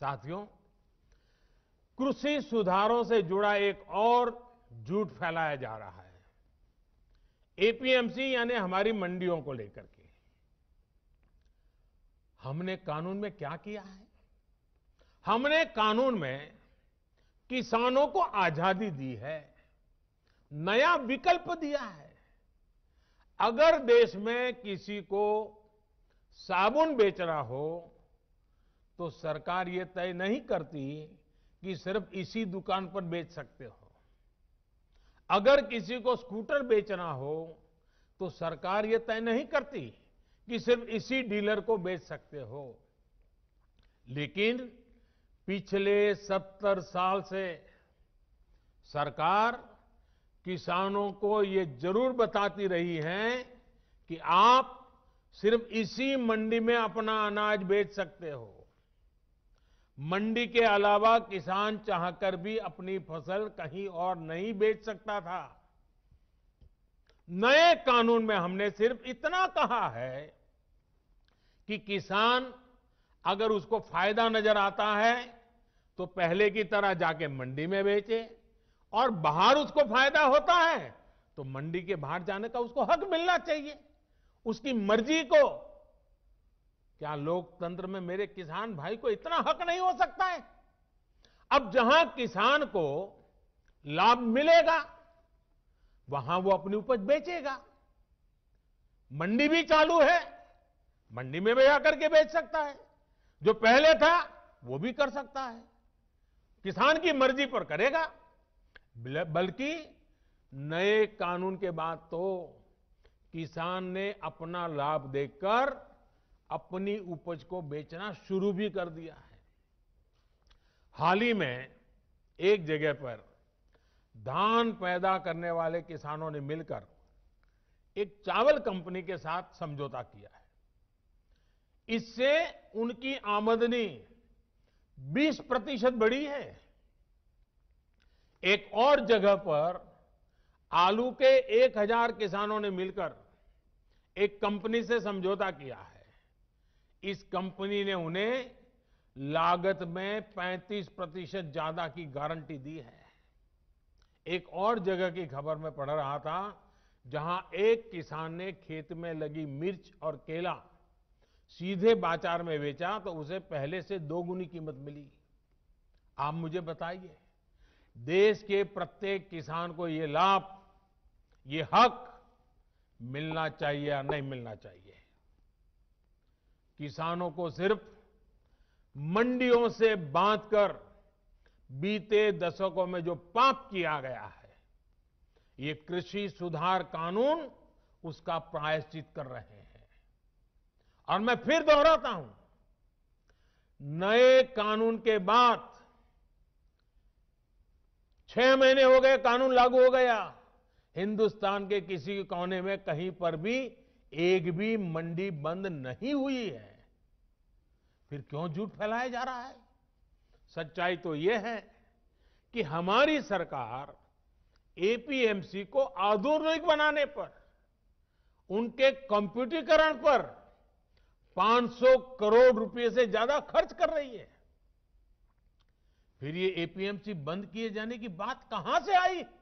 साथियों कृषि सुधारों से जुड़ा एक और झूठ फैलाया जा रहा है एपीएमसी यानी हमारी मंडियों को लेकर के हमने कानून में क्या किया है हमने कानून में किसानों को आजादी दी है नया विकल्प दिया है अगर देश में किसी को साबुन बेचना हो तो सरकार ये तय नहीं करती कि सिर्फ इसी दुकान पर बेच सकते हो अगर किसी को स्कूटर बेचना हो तो सरकार ये तय नहीं करती कि सिर्फ इसी डीलर को बेच सकते हो लेकिन पिछले सत्तर साल से सरकार किसानों को ये जरूर बताती रही है कि आप सिर्फ इसी मंडी में अपना अनाज बेच सकते हो मंडी के अलावा किसान चाहकर भी अपनी फसल कहीं और नहीं बेच सकता था नए कानून में हमने सिर्फ इतना कहा है कि किसान अगर उसको फायदा नजर आता है तो पहले की तरह जाके मंडी में बेचे और बाहर उसको फायदा होता है तो मंडी के बाहर जाने का उसको हक मिलना चाहिए उसकी मर्जी को क्या लोकतंत्र में मेरे किसान भाई को इतना हक नहीं हो सकता है अब जहां किसान को लाभ मिलेगा वहां वो अपनी उपज बेचेगा मंडी भी चालू है मंडी में भी आकर के बेच सकता है जो पहले था वो भी कर सकता है किसान की मर्जी पर करेगा बल्कि नए कानून के बाद तो किसान ने अपना लाभ देखकर अपनी उपज को बेचना शुरू भी कर दिया है हाल ही में एक जगह पर धान पैदा करने वाले किसानों ने मिलकर एक चावल कंपनी के साथ समझौता किया है इससे उनकी आमदनी 20 प्रतिशत बढ़ी है एक और जगह पर आलू के 1000 किसानों ने मिलकर एक कंपनी से समझौता किया है इस कंपनी ने उन्हें लागत में 35 प्रतिशत ज्यादा की गारंटी दी है एक और जगह की खबर में पढ़ रहा था जहां एक किसान ने खेत में लगी मिर्च और केला सीधे बाजार में बेचा तो उसे पहले से दोगुनी कीमत मिली आप मुझे बताइए देश के प्रत्येक किसान को ये लाभ ये हक मिलना चाहिए या नहीं मिलना चाहिए किसानों को सिर्फ मंडियों से बांधकर बीते दशकों में जो पाप किया गया है ये कृषि सुधार कानून उसका प्रायश्चित कर रहे हैं और मैं फिर दोहराता हूं नए कानून के बाद छह महीने हो गए कानून लागू हो गया हिंदुस्तान के किसी कोने में कहीं पर भी एक भी मंडी बंद नहीं हुई है फिर क्यों झूठ फैलाया जा रहा है सच्चाई तो यह है कि हमारी सरकार एपीएमसी को आधुनिक बनाने पर उनके कंप्यूटीकरण पर 500 करोड़ रुपए से ज्यादा खर्च कर रही है फिर ये एपीएमसी बंद किए जाने की बात कहां से आई है